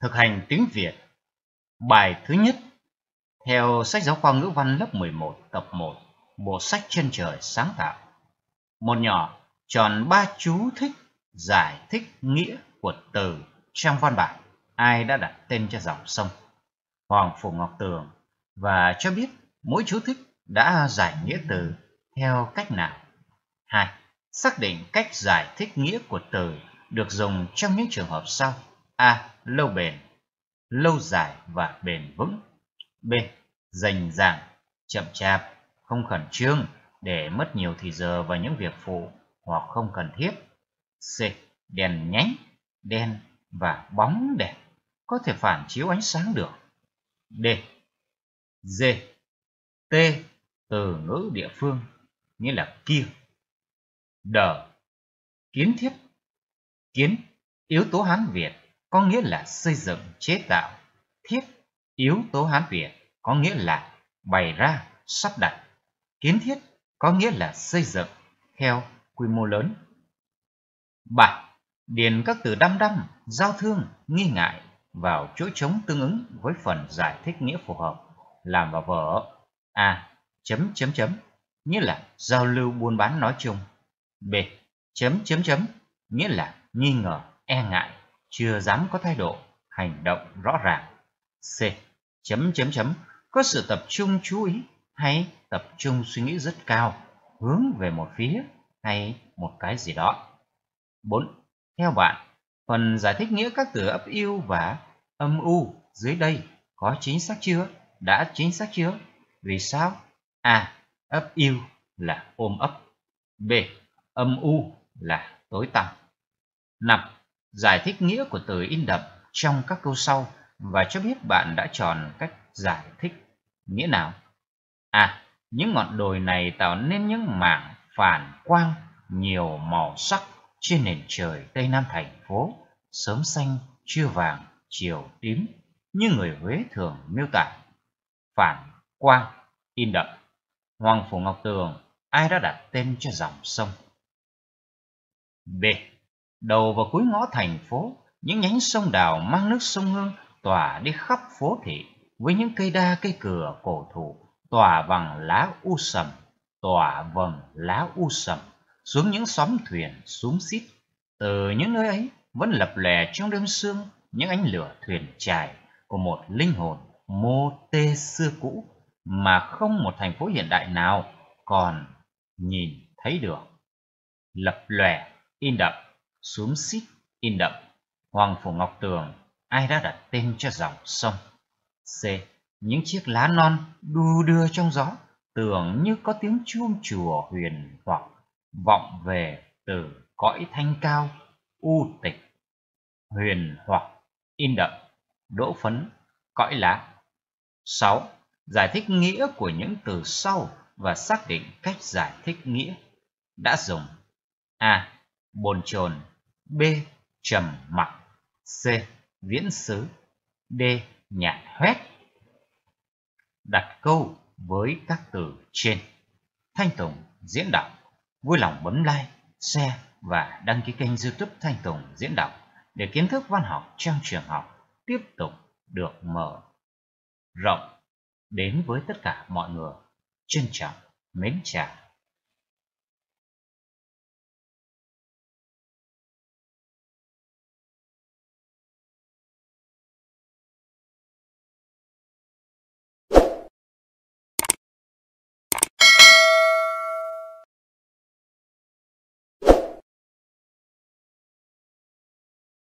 Thực hành tiếng Việt Bài thứ nhất Theo sách giáo khoa ngữ văn lớp 11 tập 1 Bộ sách trên trời sáng tạo Một nhỏ chọn ba chú thích giải thích nghĩa của từ trong văn bản ai đã đặt tên cho dòng sông Hoàng Phủ Ngọc Tường và cho biết mỗi chú thích đã giải nghĩa từ theo cách nào. Hai, Xác định cách giải thích nghĩa của từ được dùng trong những trường hợp sau a lâu bền lâu dài và bền vững b dành dàng chậm chạp không khẩn trương để mất nhiều thời giờ vào những việc phụ hoặc không cần thiết c đèn nhánh đen và bóng đẹp, có thể phản chiếu ánh sáng được d d t từ ngữ địa phương nghĩa là kia đờ kiến thiết kiến yếu tố hán việt có nghĩa là xây dựng chế tạo thiết yếu tố hán việt có nghĩa là bày ra sắp đặt kiến thiết có nghĩa là xây dựng theo quy mô lớn bản điền các từ đăm đăm giao thương nghi ngại vào chỗ trống tương ứng với phần giải thích nghĩa phù hợp làm vào vở a chấm chấm chấm nghĩa là giao lưu buôn bán nói chung b chấm chấm chấm nghĩa là nghi ngờ e ngại chưa dám có thái độ hành động rõ ràng c chấm chấm chấm có sự tập trung chú ý hay tập trung suy nghĩ rất cao hướng về một phía hay một cái gì đó 4. Theo bạn, phần giải thích nghĩa các từ ấp yêu và âm u dưới đây có chính xác chưa? Đã chính xác chưa? Vì sao? A. Ấp yêu là ôm ấp. B. Âm u là tối tăm. 5 giải thích nghĩa của từ in đậm trong các câu sau và cho biết bạn đã chọn cách giải thích nghĩa nào. A. À, những ngọn đồi này tạo nên những mảng phản quang nhiều màu sắc trên nền trời Tây Nam thành phố, sớm xanh, trưa vàng, chiều tím, như người Huế thường miêu tả. Phản quang, in đậm. Hoàng Phủ Ngọc Tường, ai đã đặt tên cho dòng sông? B đầu và cuối ngõ thành phố những nhánh sông đào mang nước sông hương tỏa đi khắp phố thị với những cây đa cây cửa cổ thụ tỏa bằng lá u sầm tỏa vầng lá u sầm xuống những xóm thuyền xuống xít từ những nơi ấy vẫn lập lè trong đêm sương những ánh lửa thuyền trài của một linh hồn mô tê xưa cũ mà không một thành phố hiện đại nào còn nhìn thấy được lập lòe in đậm xuống xít in đậm hoàng phủ ngọc tường ai đã đặt tên cho dòng sông c những chiếc lá non đu đưa trong gió tưởng như có tiếng chuông chùa huyền hoặc vọng về từ cõi thanh cao u tịch huyền hoặc in đậm đỗ phấn cõi lá 6. Giải thích nghĩa của những từ sau và xác định cách giải thích nghĩa. Đã dùng A bồn chồn b trầm mặc c viễn xứ d nhạt hoét đặt câu với các từ trên thanh tùng diễn đọc vui lòng bấm like share và đăng ký kênh youtube thanh tùng diễn đọc để kiến thức văn học trong trường học tiếp tục được mở rộng đến với tất cả mọi người trân trọng mến chào